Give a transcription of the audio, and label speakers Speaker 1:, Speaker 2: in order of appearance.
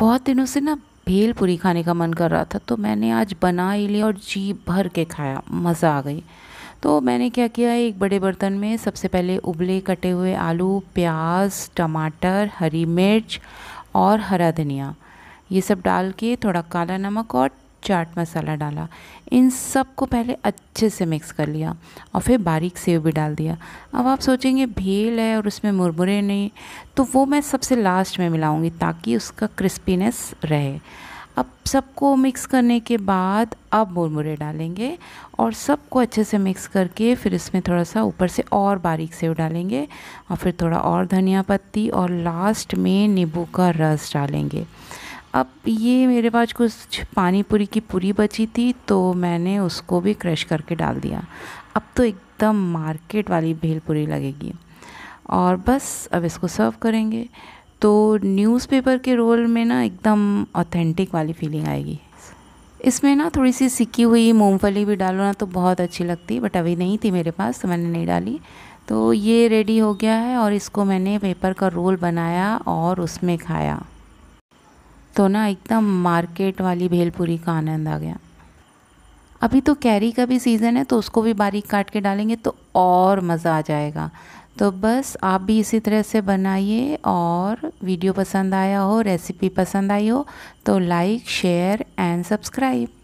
Speaker 1: बहुत दिनों से ना भेल पूरी खाने का मन कर रहा था तो मैंने आज बना ही लिया और जी भर के खाया मज़ा आ गई तो मैंने क्या किया एक बड़े बर्तन में सबसे पहले उबले कटे हुए आलू प्याज टमाटर हरी मिर्च और हरा धनिया ये सब डाल के थोड़ा काला नमक और चाट मसाला डाला इन सब को पहले अच्छे से मिक्स कर लिया और फिर बारीक सेव भी डाल दिया अब आप सोचेंगे भेल है और उसमें मुरमुरे नहीं तो वो मैं सबसे लास्ट में मिलाऊंगी ताकि उसका क्रिस्पीनेस रहे अब सबको मिक्स करने के बाद अब मुरमुरे डालेंगे और सबको अच्छे से मिक्स करके फिर इसमें थोड़ा सा ऊपर से और बारीक सेव डालेंगे और फिर थोड़ा और धनिया पत्ती और लास्ट में नींबू का रस डालेंगे अब ये मेरे पास कुछ पानी पूरी की पूरी बची थी तो मैंने उसको भी क्रश करके डाल दिया अब तो एकदम मार्केट वाली भेलपूरी लगेगी और बस अब इसको सर्व करेंगे तो न्यूज़पेपर के रोल में ना एकदम ऑथेंटिक वाली फीलिंग आएगी इसमें ना थोड़ी सी सिकी हुई मूंगफली भी डालो ना तो बहुत अच्छी लगती बट अभी नहीं थी मेरे पास तो मैंने नहीं डाली तो ये रेडी हो गया है और इसको मैंने पेपर का रोल बनाया और उसमें खाया तो ना एकदम मार्केट वाली भेलपूरी का आनंद आ गया अभी तो कैरी का भी सीज़न है तो उसको भी बारीक काट के डालेंगे तो और मज़ा आ जाएगा तो बस आप भी इसी तरह से बनाइए और वीडियो पसंद आया हो रेसिपी पसंद आई हो तो लाइक शेयर एंड सब्सक्राइब